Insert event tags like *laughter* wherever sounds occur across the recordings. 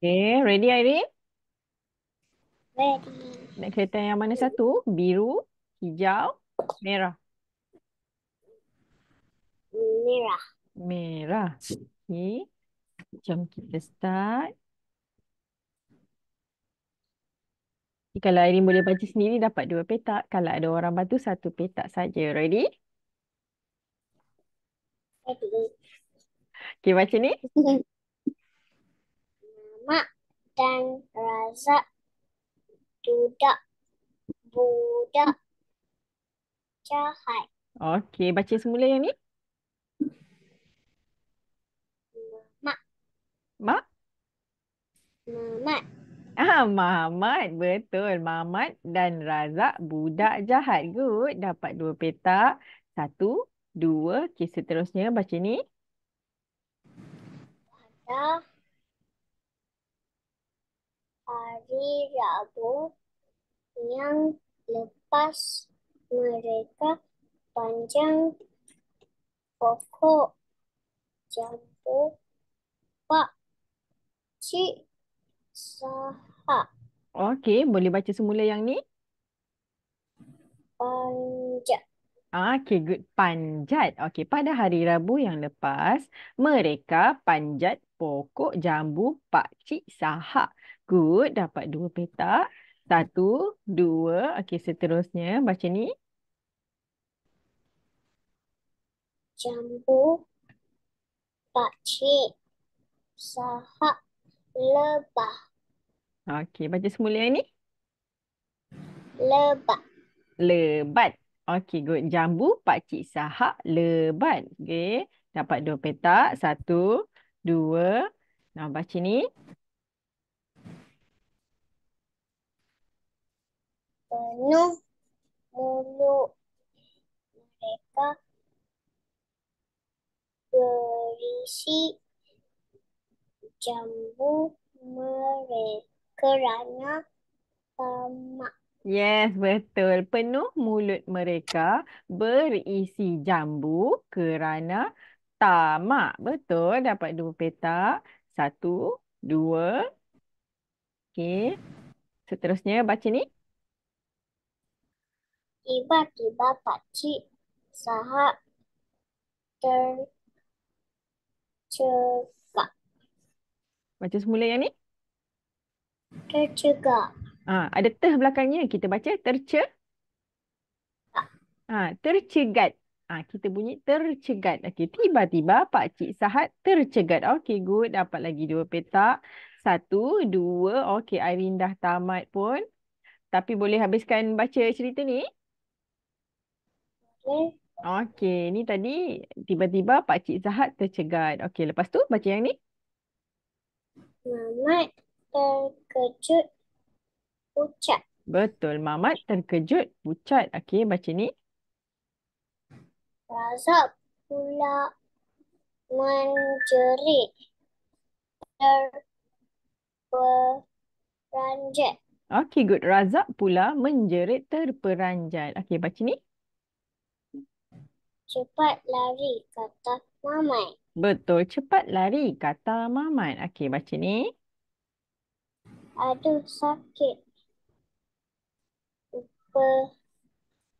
Okay, ready Irene? Ready. Naik kereta yang mana satu? Biru, hijau, merah? Merah. Merah. Okay. Jom kita start. Jadi kalau Irene boleh baca sendiri dapat dua petak. Kalau ada orang bantu satu petak saja. Ready? Ready. Okay, baca ni. *laughs* Dan razak Dudak Budak Jahat Okey, baca semula yang ni Mak Mak Mamat Ah, Mamat betul. Mamat dan Razak budak jahat. Good. Dapat dua petak. Satu, dua. kisah terusnya baca ni. Ya hari Rabu yang lepas mereka panjang pokok jambu Pak Cik saha. Okey, boleh baca semula yang ni? Panjat. Okey, good. Panjat. Okey, pada hari Rabu yang lepas, mereka panjat pokok jambu Pak Cik Sahak. Good, dapat dua petak. Satu, dua. Okey, seterusnya baca ni. Jambu pakcik sahak lebah. Okey, baca semula ni. Lebat. Lebat. Okey, good. Jambu pakcik sahak lebat. Okey, dapat dua petak. Satu, dua. Nah, baca ni. menu menu mereka berisi jambu mereka kerana tamak. Yes, betul. Penuh mulut mereka berisi jambu kerana tamak. Betul, dapat dua petak. Satu, dua. Okey, seterusnya baca ni tiba-tiba Pak Cik sahab tercegak. Baca semula yang ni. Tercegak. Ha, ada teh belakangnya kita baca terce. Ah tercegat. Ah kita bunyi tercegat. Okey, tiba-tiba Pak Cik Sahat tercegat. Okey, good. Dapat lagi dua petak. Satu, dua. Okey, Irene dah tamat pun. Tapi boleh habiskan baca cerita ni? Okey, ni tadi tiba-tiba Pak Cik Zahat tercegat. Okey, lepas tu baca yang ni. Mamat terkejut pucat. Betul, Mamat terkejut pucat. Okey, baca ni. Razak pula menjerit terperanjat. Okey, good. Razak pula menjerit terperanjat. Okey, baca ni. Cepat lari, kata Mamat. Betul, cepat lari, kata Mamat. Okey, baca ni. Aduh, sakit.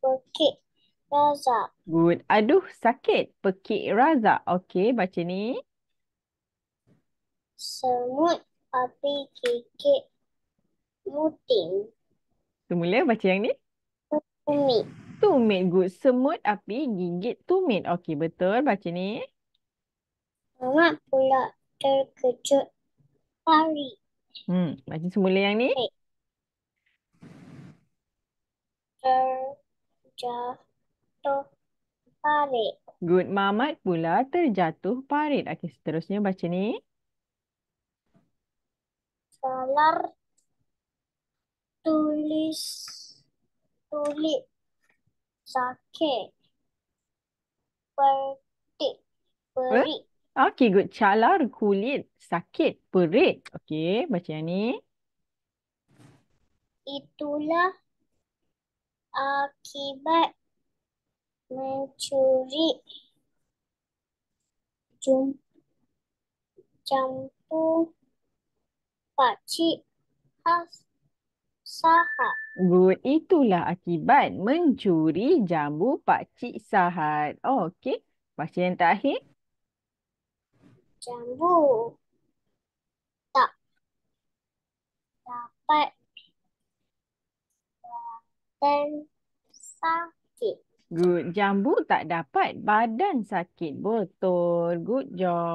Pekik razak. Good. Aduh, sakit. Pekik razak. Okey, baca ni. Semut api kikik muting. Semula baca yang ni. Semut to make good. Semut api gigit to make. Okey, betul baca ni. Mamak pula terkejut lari. Hmm, baca semula yang ni. Terjatuh parit. Good. Mamat pula terjatuh parit. Okey, seterusnya baca ni. Salar tulis tulis sakit. perit, perit, Okay, good. Calar kulit sakit perit, Okay, macam yang ni. Itulah akibat mencuri jum campur pakcik khas Sahad. Good. Itulah akibat mencuri jambu Pakcik Sahad. Oh, okay. Baca yang terakhir. Jambu. Tak. Dapat. Dan sakit. Good. Jambu tak dapat badan sakit. Betul. Good job.